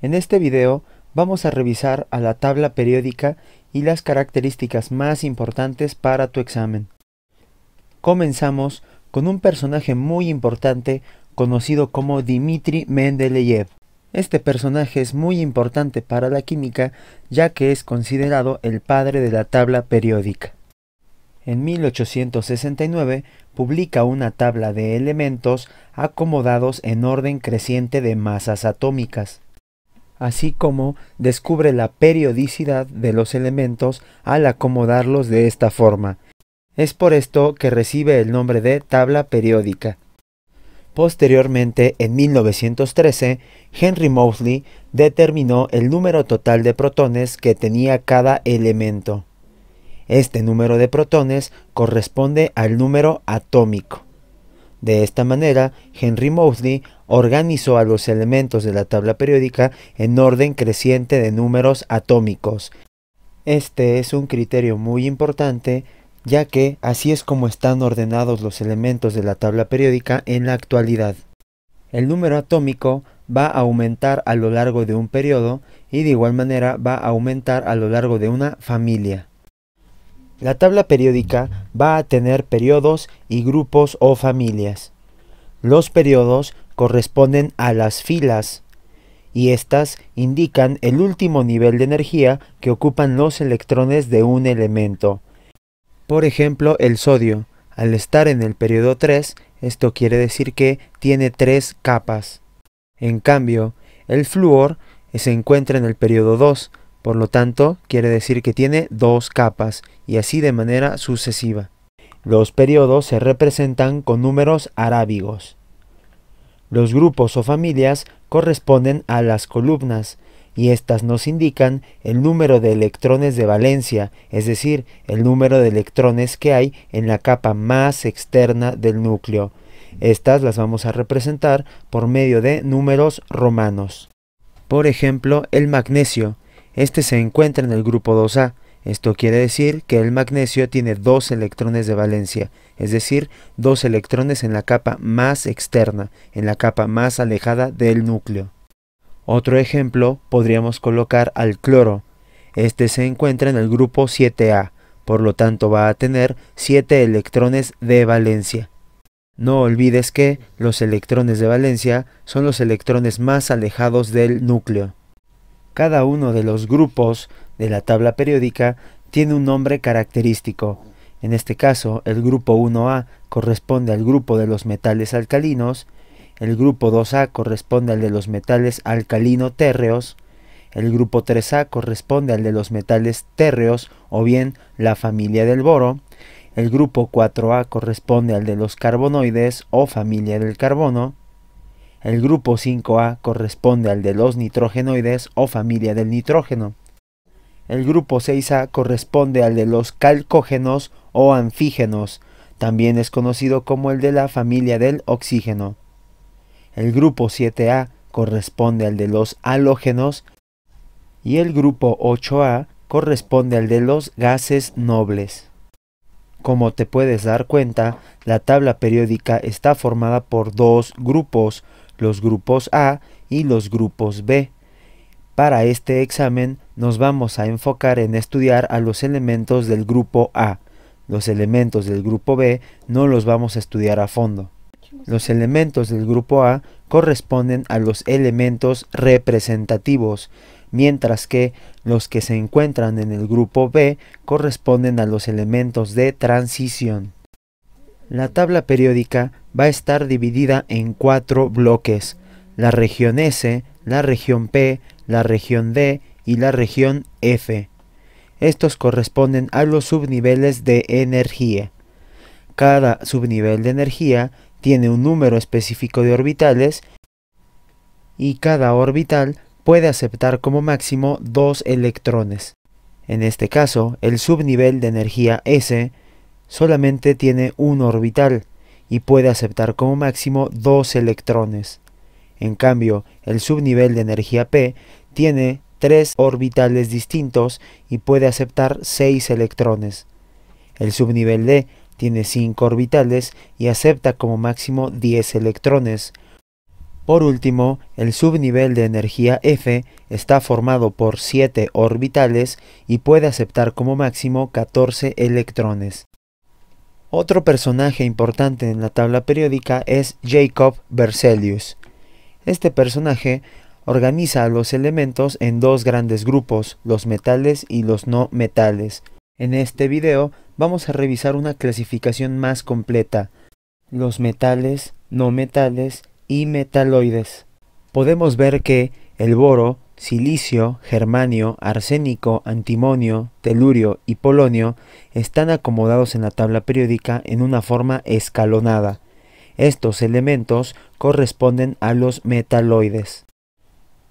En este video vamos a revisar a la tabla periódica y las características más importantes para tu examen. Comenzamos con un personaje muy importante conocido como Dmitri Mendeleev. Este personaje es muy importante para la química ya que es considerado el padre de la tabla periódica. En 1869 publica una tabla de elementos acomodados en orden creciente de masas atómicas así como descubre la periodicidad de los elementos al acomodarlos de esta forma. Es por esto que recibe el nombre de tabla periódica. Posteriormente, en 1913, Henry Moseley determinó el número total de protones que tenía cada elemento. Este número de protones corresponde al número atómico. De esta manera, Henry Moseley organizó a los elementos de la tabla periódica en orden creciente de números atómicos. Este es un criterio muy importante ya que así es como están ordenados los elementos de la tabla periódica en la actualidad. El número atómico va a aumentar a lo largo de un periodo y de igual manera va a aumentar a lo largo de una familia. La tabla periódica va a tener periodos y grupos o familias. Los periodos corresponden a las filas y estas indican el último nivel de energía que ocupan los electrones de un elemento. Por ejemplo, el sodio. Al estar en el periodo 3, esto quiere decir que tiene tres capas. En cambio, el flúor se encuentra en el periodo 2, por lo tanto, quiere decir que tiene dos capas, y así de manera sucesiva. Los periodos se representan con números arábigos. Los grupos o familias corresponden a las columnas, y estas nos indican el número de electrones de valencia, es decir, el número de electrones que hay en la capa más externa del núcleo. Estas las vamos a representar por medio de números romanos. Por ejemplo, el magnesio, este se encuentra en el grupo 2A. Esto quiere decir que el magnesio tiene dos electrones de valencia, es decir, dos electrones en la capa más externa, en la capa más alejada del núcleo. Otro ejemplo podríamos colocar al cloro. Este se encuentra en el grupo 7A, por lo tanto va a tener 7 electrones de valencia. No olvides que los electrones de valencia son los electrones más alejados del núcleo. Cada uno de los grupos de la tabla periódica tiene un nombre característico. En este caso, el grupo 1A corresponde al grupo de los metales alcalinos, el grupo 2A corresponde al de los metales alcalino térreos, el grupo 3A corresponde al de los metales térreos o bien la familia del boro, el grupo 4A corresponde al de los carbonoides o familia del carbono, el grupo 5A corresponde al de los nitrogenoides o familia del nitrógeno. El grupo 6A corresponde al de los calcógenos o anfígenos, también es conocido como el de la familia del oxígeno. El grupo 7A corresponde al de los halógenos y el grupo 8A corresponde al de los gases nobles. Como te puedes dar cuenta, la tabla periódica está formada por dos grupos, los grupos A y los grupos B. Para este examen nos vamos a enfocar en estudiar a los elementos del grupo A. Los elementos del grupo B no los vamos a estudiar a fondo. Los elementos del grupo A corresponden a los elementos representativos, mientras que los que se encuentran en el grupo B corresponden a los elementos de transición. La tabla periódica va a estar dividida en cuatro bloques, la región S, la región P, la región D y la región F. Estos corresponden a los subniveles de energía. Cada subnivel de energía tiene un número específico de orbitales y cada orbital puede aceptar como máximo dos electrones. En este caso, el subnivel de energía S solamente tiene un orbital, y puede aceptar como máximo dos electrones. En cambio, el subnivel de energía P tiene tres orbitales distintos y puede aceptar seis electrones. El subnivel D tiene cinco orbitales y acepta como máximo 10 electrones. Por último, el subnivel de energía F está formado por 7 orbitales y puede aceptar como máximo 14 electrones. Otro personaje importante en la tabla periódica es Jacob Berzelius. Este personaje organiza los elementos en dos grandes grupos, los metales y los no metales. En este video vamos a revisar una clasificación más completa, los metales, no metales y metaloides. Podemos ver que el boro silicio, germanio, arsénico, antimonio, telurio y polonio están acomodados en la tabla periódica en una forma escalonada. Estos elementos corresponden a los metaloides.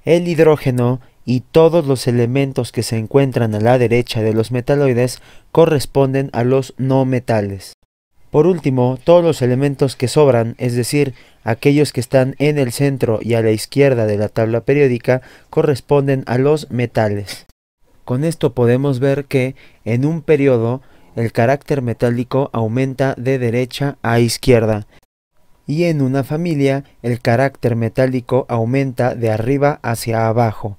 El hidrógeno y todos los elementos que se encuentran a la derecha de los metaloides corresponden a los no metales. Por último, todos los elementos que sobran, es decir, aquellos que están en el centro y a la izquierda de la tabla periódica, corresponden a los metales. Con esto podemos ver que, en un periodo, el carácter metálico aumenta de derecha a izquierda, y en una familia el carácter metálico aumenta de arriba hacia abajo.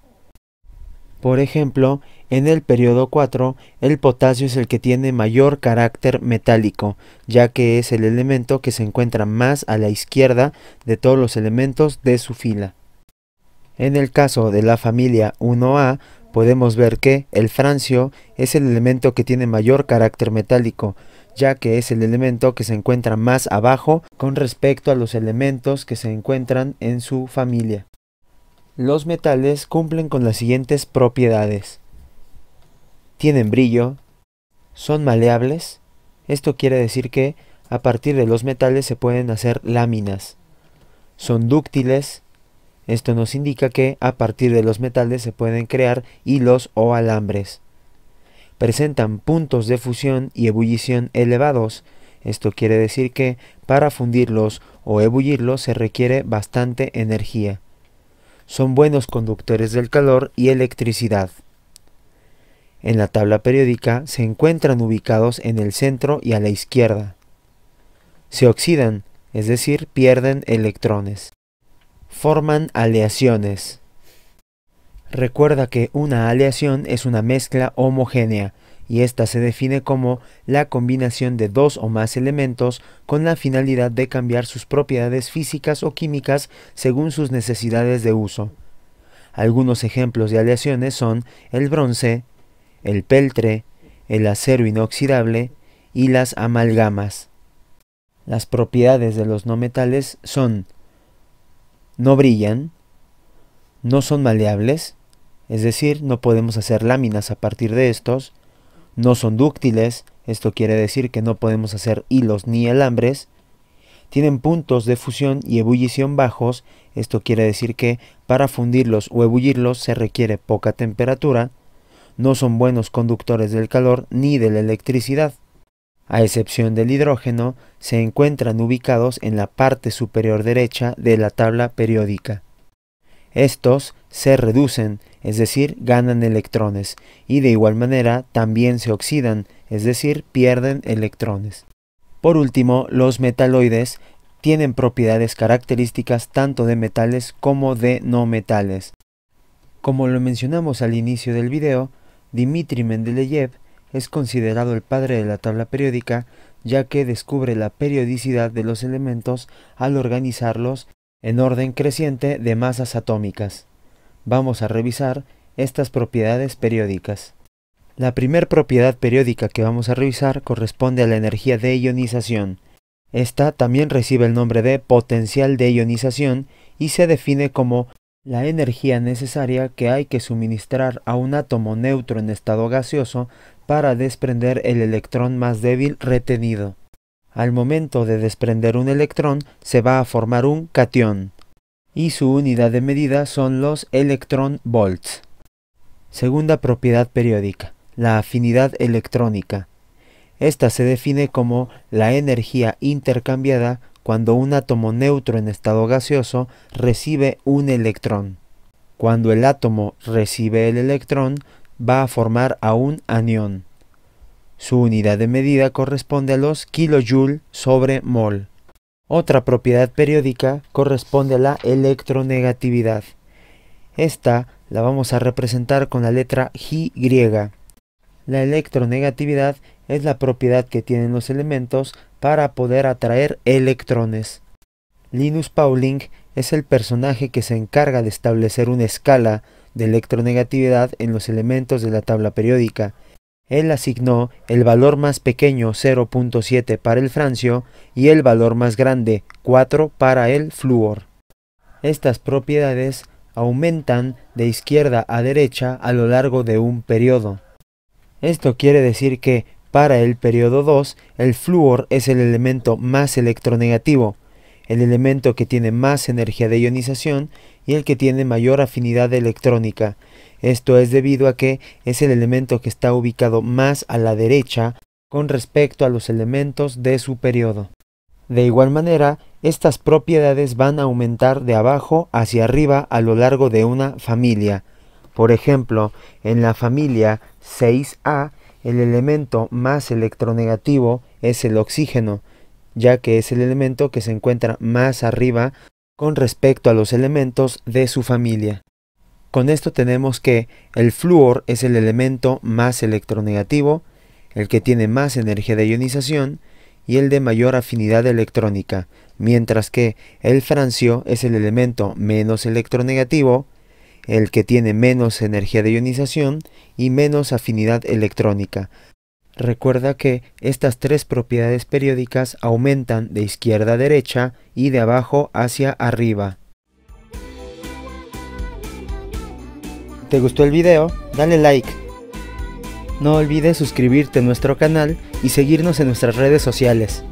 Por ejemplo, en el periodo 4, el potasio es el que tiene mayor carácter metálico, ya que es el elemento que se encuentra más a la izquierda de todos los elementos de su fila. En el caso de la familia 1A, podemos ver que el francio es el elemento que tiene mayor carácter metálico, ya que es el elemento que se encuentra más abajo con respecto a los elementos que se encuentran en su familia. Los metales cumplen con las siguientes propiedades. Tienen brillo, son maleables, esto quiere decir que a partir de los metales se pueden hacer láminas. Son dúctiles, esto nos indica que a partir de los metales se pueden crear hilos o alambres. Presentan puntos de fusión y ebullición elevados. Esto quiere decir que para fundirlos o ebullirlos se requiere bastante energía son buenos conductores del calor y electricidad. En la tabla periódica se encuentran ubicados en el centro y a la izquierda. Se oxidan, es decir, pierden electrones. Forman aleaciones. Recuerda que una aleación es una mezcla homogénea, y esta se define como la combinación de dos o más elementos con la finalidad de cambiar sus propiedades físicas o químicas según sus necesidades de uso. Algunos ejemplos de aleaciones son el bronce, el peltre, el acero inoxidable y las amalgamas. Las propiedades de los no metales son no brillan, no son maleables, es decir, no podemos hacer láminas a partir de estos, no son dúctiles, esto quiere decir que no podemos hacer hilos ni alambres, tienen puntos de fusión y ebullición bajos, esto quiere decir que para fundirlos o ebullirlos se requiere poca temperatura, no son buenos conductores del calor ni de la electricidad. A excepción del hidrógeno, se encuentran ubicados en la parte superior derecha de la tabla periódica. Estos se reducen, es decir, ganan electrones, y de igual manera también se oxidan, es decir, pierden electrones. Por último, los metaloides tienen propiedades características tanto de metales como de no metales. Como lo mencionamos al inicio del video, Dmitri Mendeleev es considerado el padre de la tabla periódica ya que descubre la periodicidad de los elementos al organizarlos en orden creciente de masas atómicas. Vamos a revisar estas propiedades periódicas. La primera propiedad periódica que vamos a revisar corresponde a la energía de ionización. Esta también recibe el nombre de potencial de ionización y se define como la energía necesaria que hay que suministrar a un átomo neutro en estado gaseoso para desprender el electrón más débil retenido. Al momento de desprender un electrón se va a formar un cation, y su unidad de medida son los electron volts. Segunda propiedad periódica, la afinidad electrónica. Esta se define como la energía intercambiada cuando un átomo neutro en estado gaseoso recibe un electrón. Cuando el átomo recibe el electrón, va a formar a un anión. Su unidad de medida corresponde a los kilojoules sobre mol. Otra propiedad periódica corresponde a la electronegatividad. Esta la vamos a representar con la letra Y. La electronegatividad es la propiedad que tienen los elementos para poder atraer electrones. Linus Pauling es el personaje que se encarga de establecer una escala de electronegatividad en los elementos de la tabla periódica, él asignó el valor más pequeño 0.7 para el francio y el valor más grande 4 para el flúor. Estas propiedades aumentan de izquierda a derecha a lo largo de un periodo. Esto quiere decir que para el periodo 2 el flúor es el elemento más electronegativo, el elemento que tiene más energía de ionización y el que tiene mayor afinidad electrónica, esto es debido a que es el elemento que está ubicado más a la derecha con respecto a los elementos de su periodo. De igual manera, estas propiedades van a aumentar de abajo hacia arriba a lo largo de una familia. Por ejemplo, en la familia 6A, el elemento más electronegativo es el oxígeno, ya que es el elemento que se encuentra más arriba con respecto a los elementos de su familia. Con esto tenemos que el flúor es el elemento más electronegativo, el que tiene más energía de ionización y el de mayor afinidad electrónica, mientras que el francio es el elemento menos electronegativo, el que tiene menos energía de ionización y menos afinidad electrónica. Recuerda que estas tres propiedades periódicas aumentan de izquierda a derecha y de abajo hacia arriba. ¿Te gustó el video? Dale like. No olvides suscribirte a nuestro canal y seguirnos en nuestras redes sociales.